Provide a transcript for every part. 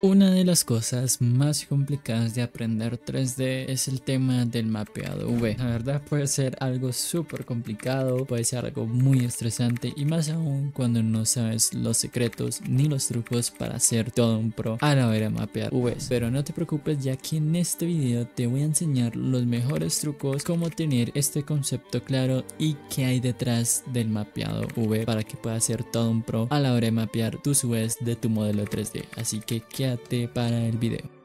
Una de las cosas más complicadas de aprender 3D es el tema del mapeado V. La verdad puede ser algo súper complicado, puede ser algo muy estresante y más aún cuando no sabes los secretos ni los trucos para ser todo un pro a la hora de mapear v Pero no te preocupes ya que en este video te voy a enseñar los mejores trucos, cómo tener este concepto claro y qué hay detrás del mapeado V para que puedas ser todo un pro a la hora de mapear tus Vs de tu modelo 3D. Así que quédate para el video.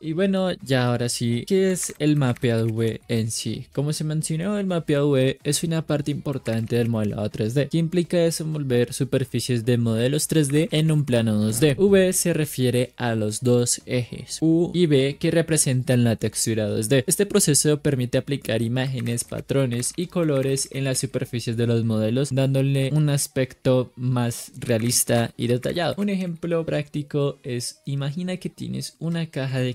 Y bueno, ya ahora sí, ¿qué es el mapeado V en sí? Como se mencionó, el mapeado V es una parte importante del modelado 3D, que implica desenvolver superficies de modelos 3D en un plano 2D. V se refiere a los dos ejes, U y B, que representan la textura 2D. Este proceso permite aplicar imágenes, patrones y colores en las superficies de los modelos, dándole un aspecto más realista y detallado. Un ejemplo práctico es, imagina que tienes una caja de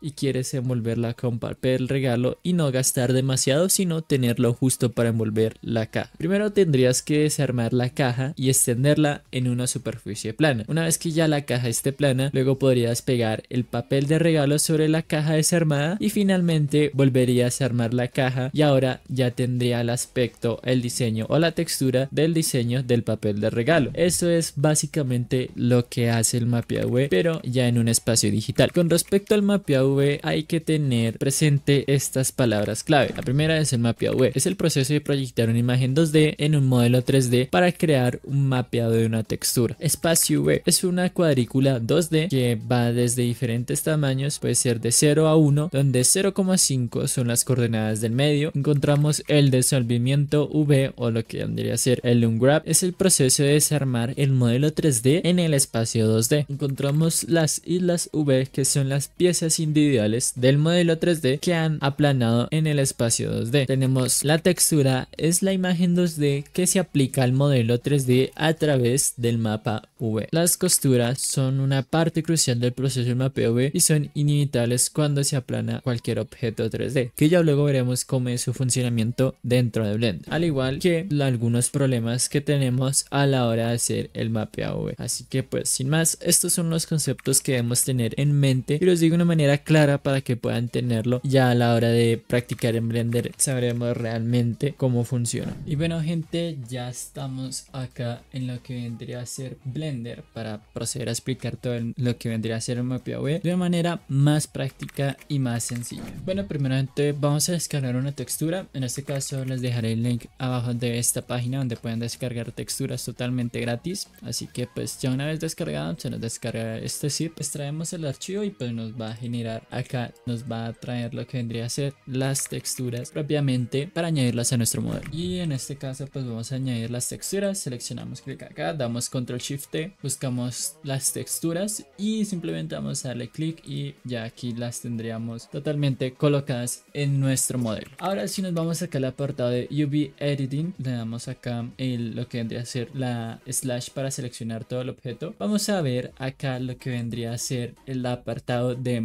y quieres envolverla con papel regalo y no gastar demasiado sino tenerlo justo para envolver la caja. Primero tendrías que desarmar la caja y extenderla en una superficie plana. Una vez que ya la caja esté plana, luego podrías pegar el papel de regalo sobre la caja desarmada y finalmente volverías a armar la caja y ahora ya tendría el aspecto, el diseño o la textura del diseño del papel de regalo. Eso es básicamente lo que hace el mapeado web pero ya en un espacio digital. Con respecto al Mapia V hay que tener presente estas palabras clave. La primera es el mapia V. Es el proceso de proyectar una imagen 2D en un modelo 3D para crear un mapeado de una textura. Espacio V es una cuadrícula 2D que va desde diferentes tamaños, puede ser de 0 a 1, donde 0,5 son las coordenadas del medio. Encontramos el desolvimiento V o lo que tendría a ser el grab, Es el proceso de desarmar el modelo 3D en el espacio 2D. Encontramos las islas V que son las piezas individuales del modelo 3D que han aplanado en el espacio 2D. Tenemos la textura, es la imagen 2D que se aplica al modelo 3D a través del mapa V. Las costuras son una parte crucial del proceso del mapeo V y son inevitables cuando se aplana cualquier objeto 3D, que ya luego veremos cómo es su funcionamiento dentro de Blender, al igual que algunos problemas que tenemos a la hora de hacer el mapeo V. Así que pues sin más, estos son los conceptos que debemos tener en mente y los digo una manera manera clara para que puedan tenerlo ya a la hora de practicar en Blender sabremos realmente cómo funciona y bueno gente ya estamos acá en lo que vendría a ser Blender para proceder a explicar todo lo que vendría a ser un mapa de manera más práctica y más sencilla bueno primeramente vamos a descargar una textura en este caso les dejaré el link abajo de esta página donde pueden descargar texturas totalmente gratis así que pues ya una vez descargado se nos descarga este zip extraemos el archivo y pues nos baje generar acá nos va a traer lo que vendría a ser las texturas propiamente para añadirlas a nuestro modelo y en este caso pues vamos a añadir las texturas seleccionamos clic acá damos control shift buscamos las texturas y simplemente vamos a darle clic y ya aquí las tendríamos totalmente colocadas en nuestro modelo ahora si nos vamos acá al apartado de UV editing le damos acá el, lo que vendría a ser la slash para seleccionar todo el objeto vamos a ver acá lo que vendría a ser el apartado de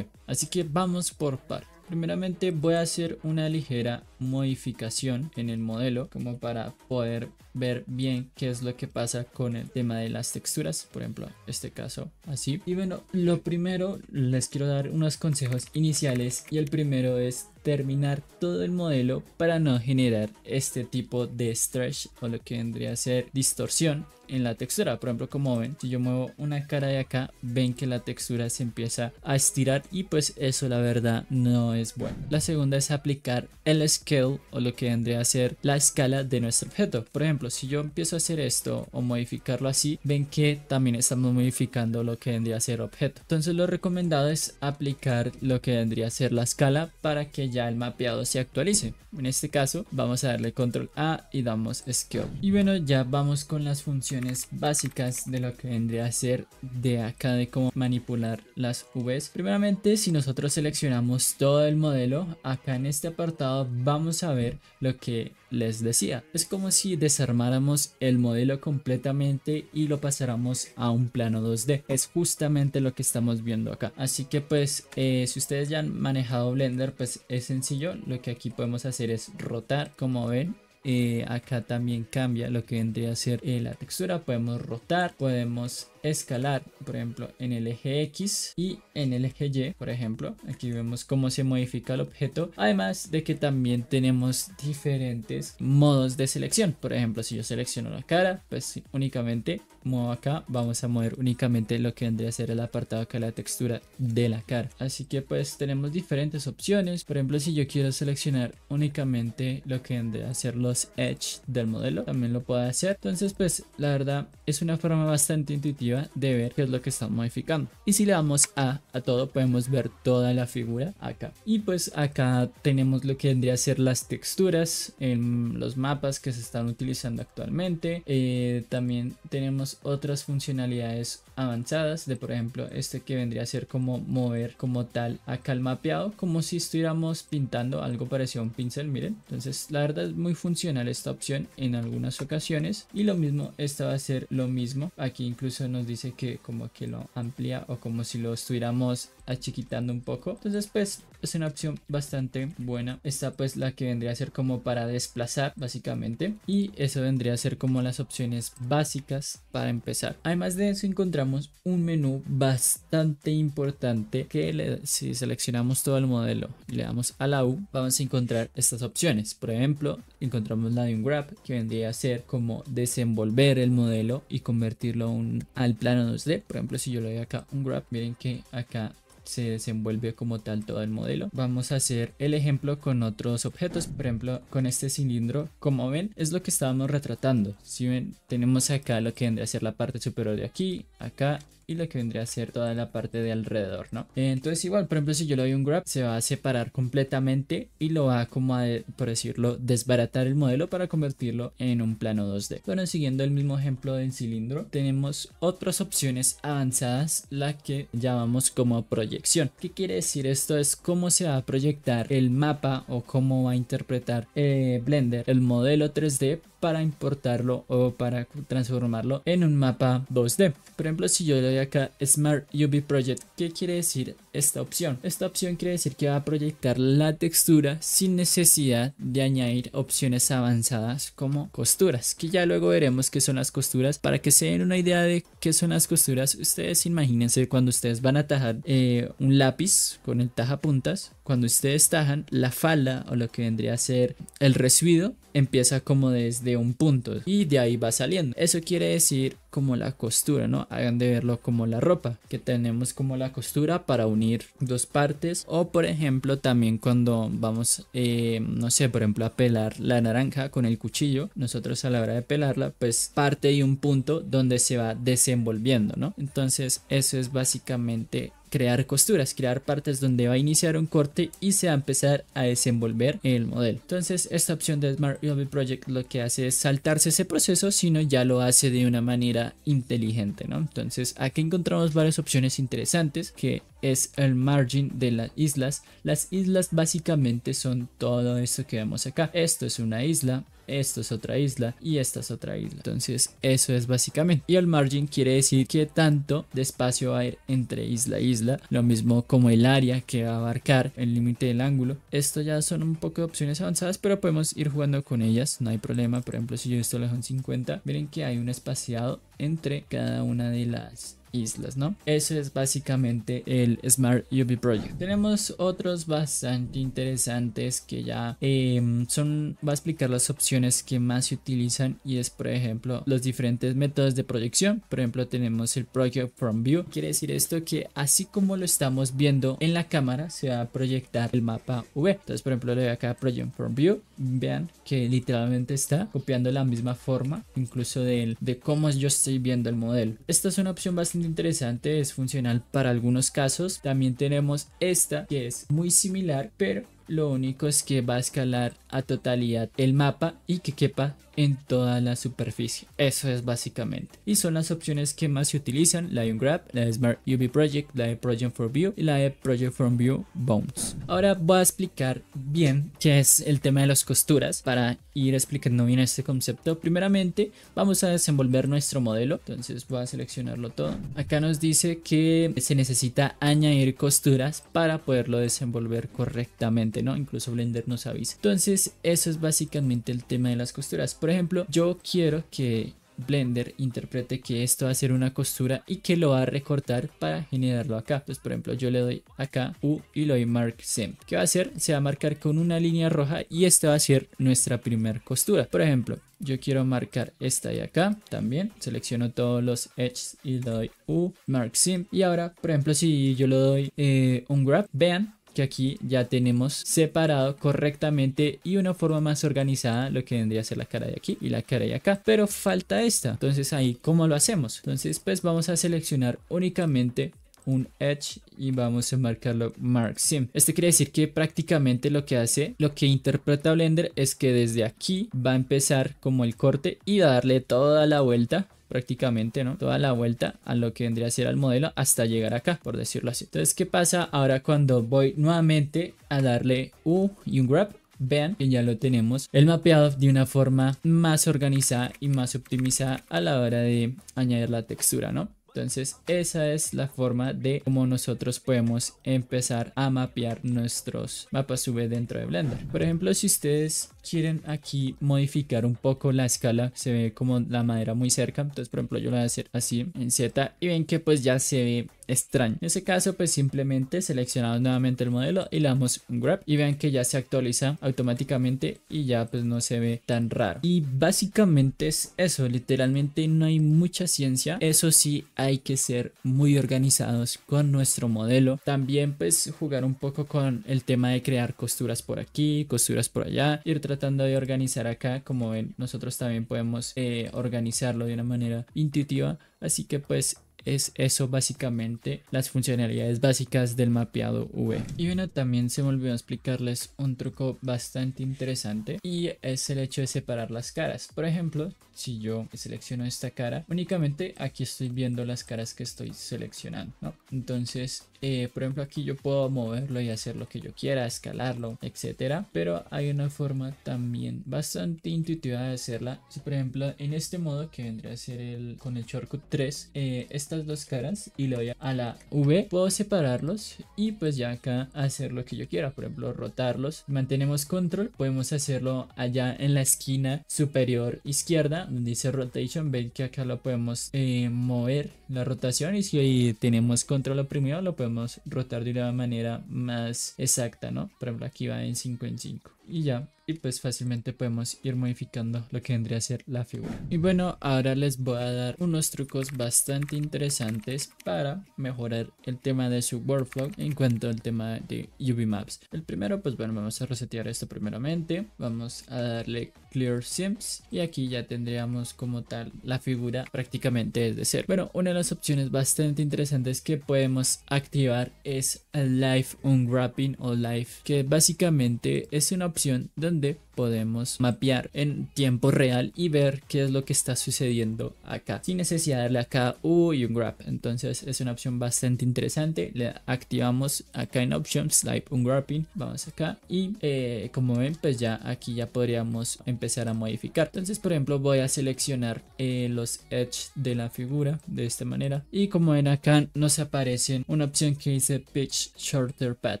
Así que vamos por Par, Primeramente voy a hacer una ligera modificación en el modelo como para poder ver bien qué es lo que pasa con el tema de las texturas, por ejemplo, este caso así. Y bueno, lo primero les quiero dar unos consejos iniciales y el primero es terminar todo el modelo para no generar este tipo de stretch o lo que vendría a ser distorsión en la textura. Por ejemplo, como ven, si yo muevo una cara de acá, ven que la textura se empieza a estirar y pues eso la verdad no es bueno. La segunda es aplicar el scale o lo que vendría a ser la escala de nuestro objeto. Por ejemplo, si yo empiezo a hacer esto o modificarlo así, ven que también estamos modificando lo que vendría a ser objeto. Entonces lo recomendado es aplicar lo que vendría a ser la escala para que ya el mapeado se actualice. En este caso vamos a darle control A y damos scale, Y bueno, ya vamos con las funciones básicas de lo que vendría a ser de acá de cómo manipular las Vs. Primeramente, si nosotros seleccionamos todo el modelo, acá en este apartado vamos a ver lo que les decía. Es como si desarmamos Formáramos el modelo completamente y lo pasáramos a un plano 2D. Es justamente lo que estamos viendo acá. Así que pues eh, si ustedes ya han manejado Blender pues es sencillo. Lo que aquí podemos hacer es rotar como ven eh, acá también cambia lo que vendría a ser eh, la textura. Podemos rotar, podemos escalar, por ejemplo, en el eje X y en el eje Y, por ejemplo. Aquí vemos cómo se modifica el objeto. Además de que también tenemos diferentes modos de selección. Por ejemplo, si yo selecciono la cara, pues únicamente muevo acá. Vamos a mover únicamente lo que vendría a ser el apartado acá, la textura de la cara. Así que pues tenemos diferentes opciones. Por ejemplo, si yo quiero seleccionar únicamente lo que vendría a ser los edge del modelo también lo puede hacer. Entonces pues la verdad es una forma bastante intuitiva de ver qué es lo que están modificando. Y si le damos a, a todo podemos ver toda la figura acá. Y pues acá tenemos lo que vendría a ser las texturas en los mapas que se están utilizando actualmente. Eh, también tenemos otras funcionalidades avanzadas de por ejemplo este que vendría a ser como mover como tal acá el mapeado como si estuviéramos pintando algo parecido a un pincel miren entonces la verdad es muy funcional esta opción en algunas ocasiones y lo mismo esta va a ser lo mismo aquí incluso nos dice que como que lo amplía o como si lo estuviéramos achiquitando un poco. Entonces pues es una opción bastante buena. Esta pues la que vendría a ser como para desplazar básicamente. Y eso vendría a ser como las opciones básicas para empezar. Además de eso encontramos un menú bastante importante que si seleccionamos todo el modelo y le damos a la U vamos a encontrar estas opciones. Por ejemplo encontramos la de un grab que vendría a ser como desenvolver el modelo y convertirlo un, al plano 2D. Por ejemplo si yo le doy acá un grab miren que acá se desenvuelve como tal todo el modelo. Vamos a hacer el ejemplo con otros objetos, por ejemplo con este cilindro, como ven es lo que estábamos retratando. Si ven, tenemos acá lo que vendría a ser la parte superior de aquí, acá y lo que vendría a ser toda la parte de alrededor, ¿no? Entonces igual, por ejemplo, si yo le doy un grab, se va a separar completamente y lo va como a, por decirlo, desbaratar el modelo para convertirlo en un plano 2D. Bueno, siguiendo el mismo ejemplo del cilindro, tenemos otras opciones avanzadas, la que llamamos como proyección. ¿Qué quiere decir esto? Es cómo se va a proyectar el mapa o cómo va a interpretar eh, Blender el modelo 3D para importarlo o para transformarlo en un mapa 2D. Por ejemplo, si yo le acá Smart UV Project. ¿Qué quiere decir esta opción. Esta opción quiere decir que va a proyectar la textura sin necesidad de añadir opciones avanzadas como costuras, que ya luego veremos qué son las costuras. Para que se den una idea de qué son las costuras, ustedes imagínense cuando ustedes van a tajar eh, un lápiz con el puntas, cuando ustedes tajan la falda o lo que vendría a ser el residuo empieza como desde un punto y de ahí va saliendo. Eso quiere decir como la costura, ¿no? Hagan de verlo como la ropa, que tenemos como la costura para unir dos partes o por ejemplo también cuando vamos eh, no sé por ejemplo a pelar la naranja con el cuchillo nosotros a la hora de pelarla pues parte y un punto donde se va desenvolviendo no entonces eso es básicamente crear costuras, crear partes donde va a iniciar un corte y se va a empezar a desenvolver el modelo. Entonces esta opción de Smart Building Project lo que hace es saltarse ese proceso, sino ya lo hace de una manera inteligente, ¿no? Entonces aquí encontramos varias opciones interesantes que es el margin de las islas. Las islas básicamente son todo esto que vemos acá. Esto es una isla, esto es otra isla y esta es otra isla. Entonces eso es básicamente. Y el margin quiere decir que tanto de espacio va a ir entre isla e isla, lo mismo como el área que va a abarcar, el límite del ángulo. Esto ya son un poco de opciones avanzadas, pero podemos ir jugando con ellas, no hay problema. Por ejemplo, si yo esto lo dejo en 50, miren que hay un espaciado entre cada una de las islas, ¿no? Eso es básicamente el Smart UV Project. Tenemos otros bastante interesantes que ya em, son, va a explicar las opciones que más se utilizan y es, por ejemplo, los diferentes métodos de proyección. Por ejemplo, tenemos el Project From View. Quiere decir esto que así como lo estamos viendo en la cámara, se va a proyectar el mapa V. Entonces, por ejemplo, le doy acá Project From View. Vean que literalmente está copiando la misma forma, incluso de, de cómo yo estoy viendo el modelo. Esta es una opción bastante interesante, es funcional para algunos casos. También tenemos esta que es muy similar, pero lo único es que va a escalar a totalidad el mapa y que quepa en toda la superficie. Eso es básicamente. Y son las opciones que más se utilizan, la de Grab, la de Smart UV Project, la de Project for View y la de Project from View Bones. Ahora voy a explicar bien qué es el tema de las costuras para ir explicando bien este concepto. Primeramente vamos a desenvolver nuestro modelo, entonces voy a seleccionarlo todo. Acá nos dice que se necesita añadir costuras para poderlo desenvolver correctamente Incluso Blender nos avisa. Entonces, eso es básicamente el tema de las costuras. Por ejemplo, yo quiero que Blender interprete que esto va a ser una costura y que lo va a recortar para generarlo acá. Entonces por ejemplo yo le doy acá U y le doy Mark Sim ¿Qué va a hacer? Se va a marcar con una línea roja y esta va a ser nuestra primera costura. Por ejemplo yo quiero marcar esta de acá también. Selecciono todos los edges y le doy U, Mark Sim Y ahora por ejemplo si yo le doy eh, un grab, vean que aquí ya tenemos separado correctamente y una forma más organizada lo que vendría a ser la cara de aquí y la cara de acá. Pero falta esta. Entonces ahí, como lo hacemos? Entonces pues vamos a seleccionar únicamente un edge y vamos a marcarlo mark sim. Este quiere decir que prácticamente lo que hace, lo que interpreta Blender es que desde aquí va a empezar como el corte y darle toda la vuelta prácticamente, ¿no? Toda la vuelta a lo que vendría a ser el modelo hasta llegar acá, por decirlo así. Entonces, ¿qué pasa ahora cuando voy nuevamente a darle U y un grab? vean que ya lo tenemos el mapeado de una forma más organizada y más optimizada a la hora de añadir la textura, ¿no? Entonces esa es la forma de cómo nosotros podemos empezar a mapear nuestros mapas UV dentro de Blender. Por ejemplo, si ustedes quieren aquí modificar un poco la escala, se ve como la madera muy cerca. Entonces, por ejemplo, yo lo voy a hacer así en Z y ven que pues ya se ve extraño. En ese caso, pues simplemente seleccionamos nuevamente el modelo y le damos un grab y vean que ya se actualiza automáticamente y ya pues no se ve tan raro. Y básicamente es eso, literalmente no hay mucha ciencia. Eso sí, hay hay que ser muy organizados con nuestro modelo. También pues jugar un poco con el tema de crear costuras por aquí, costuras por allá, ir tratando de organizar acá, como ven, nosotros también podemos eh, organizarlo de una manera intuitiva. Así que pues es eso básicamente las funcionalidades básicas del mapeado V. Y bueno, también se me olvidó explicarles un truco bastante interesante y es el hecho de separar las caras. Por ejemplo, si yo selecciono esta cara, únicamente aquí estoy viendo las caras que estoy seleccionando, Entonces eh, por ejemplo, aquí yo puedo moverlo y hacer lo que yo quiera, escalarlo, etcétera. Pero hay una forma también bastante intuitiva de hacerla. Si por ejemplo en este modo que vendría a ser el con el shortcut 3, eh, estas dos caras y le voy a la V, puedo separarlos y pues ya acá hacer lo que yo quiera. Por ejemplo, rotarlos. Mantenemos control, podemos hacerlo allá en la esquina superior izquierda donde dice rotation. Ven que acá lo podemos eh, mover la rotación y si tenemos control oprimido lo podemos rotar de una manera más exacta, ¿no? Por ejemplo, aquí va en 5 en 5 y ya y pues fácilmente podemos ir modificando lo que vendría a ser la figura y bueno ahora les voy a dar unos trucos bastante interesantes para mejorar el tema de su workflow en cuanto al tema de UV Maps el primero pues bueno vamos a resetear esto primeramente vamos a darle clear sims y aquí ya tendríamos como tal la figura prácticamente desde cero bueno una de las opciones bastante interesantes que podemos activar es live unwrapping o live que básicamente es una opción donde podemos mapear en tiempo real y ver qué es lo que está sucediendo acá sin necesidad de darle acá un grab entonces es una opción bastante interesante le activamos acá en options slide un grabbing vamos acá y eh, como ven pues ya aquí ya podríamos empezar a modificar entonces por ejemplo voy a seleccionar eh, los edge de la figura de esta manera y como ven acá nos aparece una opción que dice pitch shorter path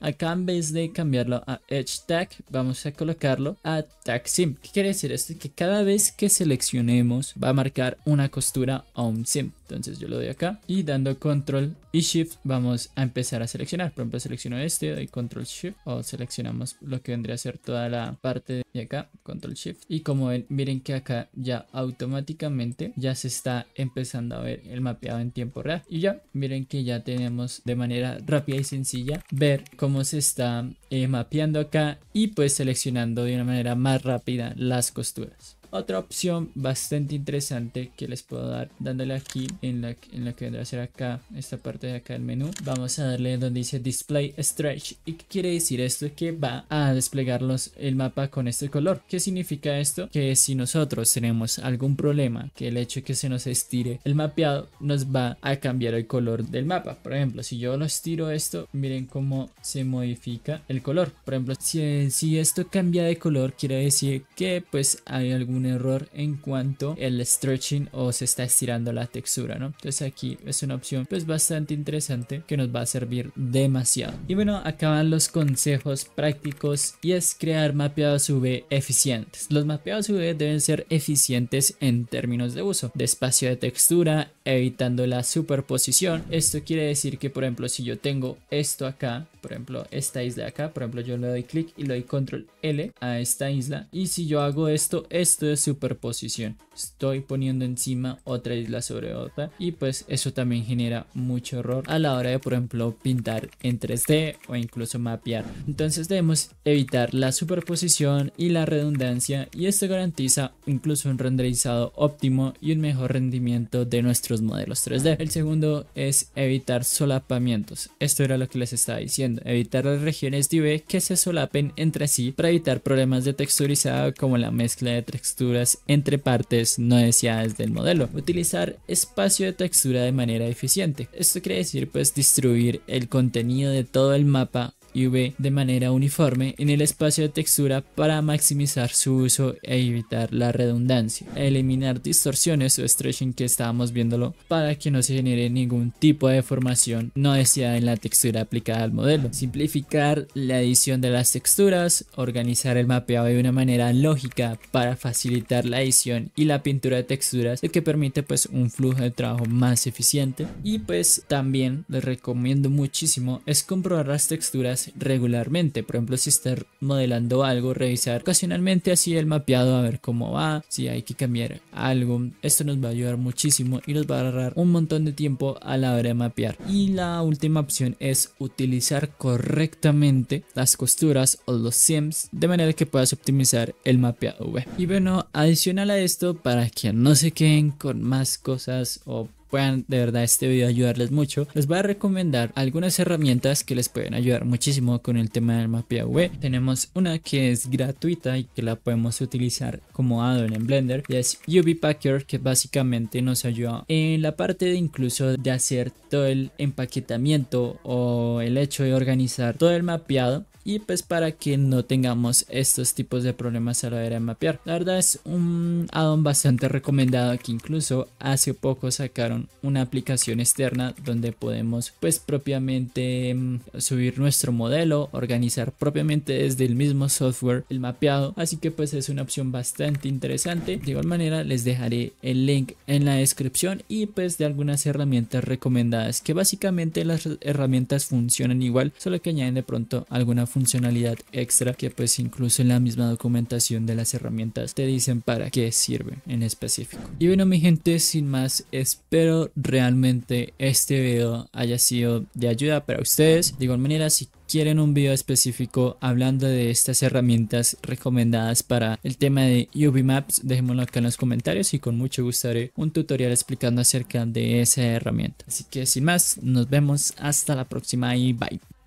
acá en vez de cambiarlo a edge tag vamos a colocarlo a tag sim. ¿Qué quiere decir esto? Que cada vez que seleccionemos va a marcar una costura a un sim. Entonces yo lo doy acá y dando control y shift vamos a empezar a seleccionar. Por ejemplo, selecciono este, doy control shift o seleccionamos lo que vendría a ser toda la parte de acá, control shift. Y como ven, miren que acá ya automáticamente ya se está empezando a ver el mapeado en tiempo real. Y ya, miren que ya tenemos de manera rápida y sencilla ver cómo se está eh, mapeando acá y pues seleccionando de una manera más rápida las costuras. Otra opción bastante interesante que les puedo dar dándole aquí en la, en la que vendrá a ser acá, esta parte de acá del menú. Vamos a darle donde dice Display Stretch. ¿Y qué quiere decir esto? Que va a desplegar el mapa con este color. ¿Qué significa esto? Que si nosotros tenemos algún problema, que el hecho de que se nos estire el mapeado nos va a cambiar el color del mapa. Por ejemplo, si yo lo estiro esto, miren cómo se modifica el color. Por ejemplo, si, si esto cambia de color, quiere decir que pues hay algún error en cuanto el stretching o se está estirando la textura, ¿no? Entonces aquí es una opción pues bastante interesante que nos va a servir demasiado. Y bueno, acaban los consejos prácticos y es crear mapeados V eficientes. Los mapeados V deben ser eficientes en términos de uso, de espacio de textura, evitando la superposición. Esto quiere decir que, por ejemplo, si yo tengo esto acá, por ejemplo, esta isla acá, por ejemplo, yo le doy clic y le doy control L a esta isla. Y si yo hago esto, esto superposición. Estoy poniendo encima otra isla sobre otra y pues eso también genera mucho error a la hora de por ejemplo pintar en 3D o incluso mapear. Entonces debemos evitar la superposición y la redundancia y esto garantiza incluso un renderizado óptimo y un mejor rendimiento de nuestros modelos 3D. El segundo es evitar solapamientos. Esto era lo que les estaba diciendo. Evitar las regiones de UV que se solapen entre sí para evitar problemas de texturizado como la mezcla de texturas entre partes no deseadas del modelo. Utilizar espacio de textura de manera eficiente. Esto quiere decir pues distribuir el contenido de todo el mapa V de manera uniforme en el espacio de textura para maximizar su uso e evitar la redundancia, eliminar distorsiones o stretching que estábamos viéndolo para que no se genere ningún tipo de formación no deseada en la textura aplicada al modelo, simplificar la edición de las texturas, organizar el mapeado de una manera lógica para facilitar la edición y la pintura de texturas, lo que permite pues un flujo de trabajo más eficiente y pues también les recomiendo muchísimo es comprobar las texturas regularmente. Por ejemplo, si estás modelando algo, revisar ocasionalmente así el mapeado a ver cómo va, si hay que cambiar algo. Esto nos va a ayudar muchísimo y nos va a ahorrar un montón de tiempo a la hora de mapear. Y la última opción es utilizar correctamente las costuras o los sims de manera que puedas optimizar el mapeado Y bueno, adicional a esto, para que no se queden con más cosas o puedan de verdad este video ayudarles mucho, les voy a recomendar algunas herramientas que les pueden ayudar muchísimo con el tema del mapeado web. Tenemos una que es gratuita y que la podemos utilizar como Adobe en Blender y es UV Packer que básicamente nos ayuda en la parte de incluso de hacer todo el empaquetamiento o el hecho de organizar todo el mapeado y pues para que no tengamos estos tipos de problemas a la hora de mapear. La verdad es un addon bastante recomendado que incluso hace poco sacaron una aplicación externa donde podemos pues propiamente mm, subir nuestro modelo, organizar propiamente desde el mismo software el mapeado, así que pues es una opción bastante interesante. De igual manera les dejaré el link en la descripción y pues de algunas herramientas recomendadas que básicamente las herramientas funcionan igual, solo que añaden de pronto alguna funcionalidad extra que pues incluso en la misma documentación de las herramientas te dicen para qué sirve en específico. Y bueno mi gente, sin más, espero realmente este video haya sido de ayuda para ustedes. De igual manera, si quieren un video específico hablando de estas herramientas recomendadas para el tema de UV Maps, dejémoslo acá en los comentarios y con mucho gusto haré un tutorial explicando acerca de esa herramienta. Así que sin más, nos vemos hasta la próxima y bye.